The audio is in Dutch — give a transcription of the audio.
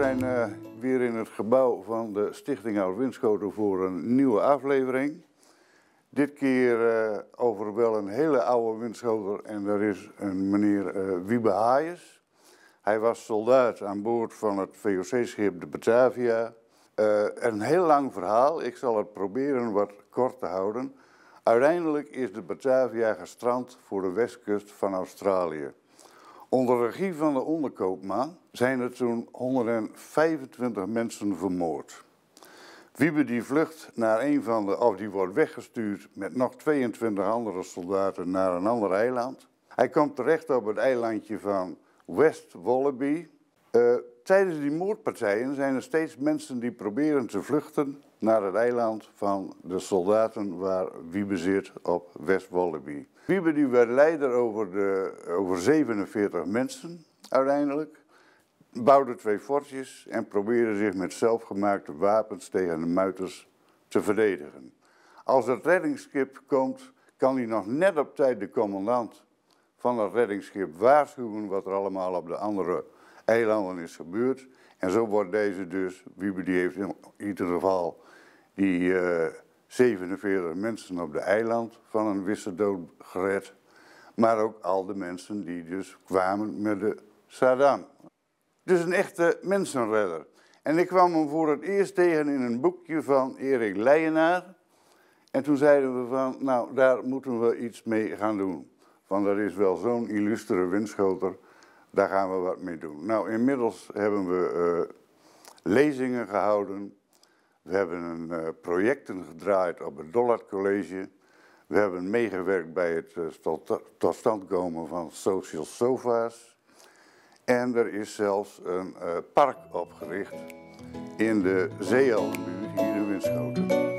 zijn eh, weer in het gebouw van de Stichting Oud Windschoter voor een nieuwe aflevering. Dit keer eh, over wel een hele oude windschoter en dat is een meneer eh, Wiebe Haaiers. Hij was soldaat aan boord van het VOC-schip de Batavia. een heel lang verhaal, ik zal het proberen wat kort te houden. Uiteindelijk is de Batavia gestrand voor de westkust van Australië. Onder regie van de onderkoopman zijn er toen 125 mensen vermoord. Wiebe die vlucht naar een van de, of die wordt weggestuurd met nog 22 andere soldaten naar een ander eiland. Hij komt terecht op het eilandje van West Wallaby. Eh, tijdens die moordpartijen zijn er steeds mensen die proberen te vluchten naar het eiland van de soldaten waar Wiebe zit op West Wallaby. Wiebe die werd leider over, de, over 47 mensen uiteindelijk, bouwde twee fortjes en probeerde zich met zelfgemaakte wapens tegen de muiters te verdedigen. Als het reddingsschip komt, kan hij nog net op tijd de commandant van het reddingsschip waarschuwen wat er allemaal op de andere eilanden is gebeurd. En zo wordt deze dus, Wiebe die heeft in ieder geval die 47 eh, mensen op de eiland van een wisse dood gered. Maar ook al de mensen die dus kwamen met de Saddam. Dus een echte mensenredder. En ik kwam hem voor het eerst tegen in een boekje van Erik Leijenaar. En toen zeiden we van, nou daar moeten we iets mee gaan doen. Want dat is wel zo'n illustere windschotter daar gaan we wat mee doen. Nou, inmiddels hebben we eh, lezingen gehouden. We hebben eh, projecten gedraaid op het Dollard College. We hebben meegewerkt bij het uh, tot stand komen van social sofa's. En er is zelfs een park opgericht in de Zeelandbuurt hier in Winschoten.